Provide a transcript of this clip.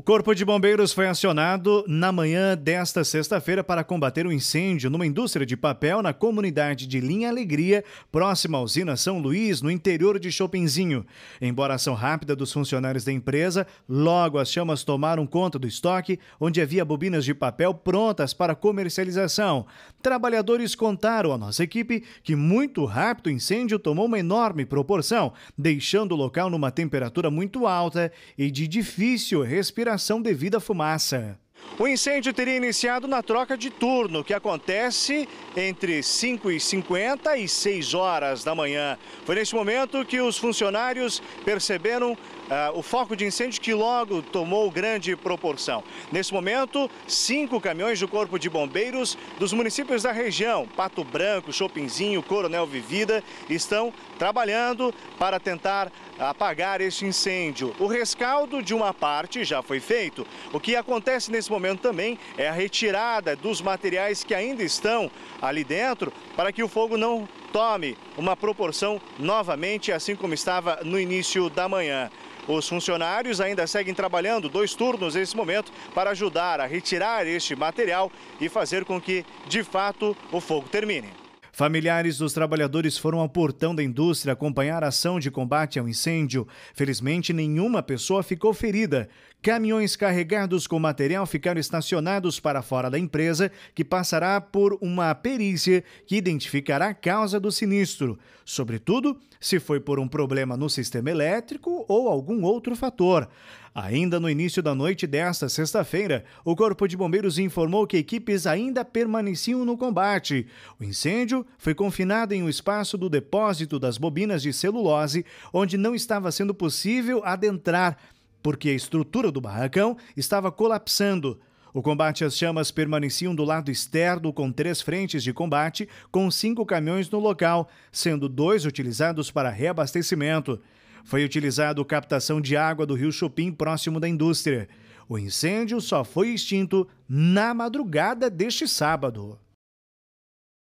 O Corpo de Bombeiros foi acionado na manhã desta sexta-feira para combater um incêndio numa indústria de papel na comunidade de Linha Alegria, próxima à usina São Luís, no interior de Chopinzinho. Embora a ação rápida dos funcionários da empresa, logo as chamas tomaram conta do estoque, onde havia bobinas de papel prontas para comercialização. Trabalhadores contaram à nossa equipe que muito rápido o incêndio tomou uma enorme proporção, deixando o local numa temperatura muito alta e de difícil respiração respiração devido à fumaça. O incêndio teria iniciado na troca de turno, que acontece entre 5h50 e 6 horas da manhã. Foi neste momento que os funcionários perceberam uh, o foco de incêndio que logo tomou grande proporção. Nesse momento, cinco caminhões do Corpo de Bombeiros dos municípios da região, Pato Branco, Chopinzinho, Coronel Vivida, estão trabalhando para tentar apagar este incêndio. O rescaldo de uma parte já foi feito. O que acontece nesse momento também é a retirada dos materiais que ainda estão ali dentro para que o fogo não tome uma proporção novamente, assim como estava no início da manhã. Os funcionários ainda seguem trabalhando dois turnos nesse momento para ajudar a retirar este material e fazer com que, de fato, o fogo termine. Familiares dos trabalhadores foram ao portão da indústria acompanhar a ação de combate ao incêndio. Felizmente, nenhuma pessoa ficou ferida. Caminhões carregados com material ficaram estacionados para fora da empresa, que passará por uma perícia que identificará a causa do sinistro, sobretudo se foi por um problema no sistema elétrico ou algum outro fator. Ainda no início da noite desta sexta-feira, o Corpo de Bombeiros informou que equipes ainda permaneciam no combate. O incêndio foi confinado em um espaço do depósito das bobinas de celulose, onde não estava sendo possível adentrar, porque a estrutura do barracão estava colapsando. O combate às chamas permaneciam do lado externo, com três frentes de combate, com cinco caminhões no local, sendo dois utilizados para reabastecimento. Foi utilizado captação de água do rio Chopin próximo da indústria. O incêndio só foi extinto na madrugada deste sábado.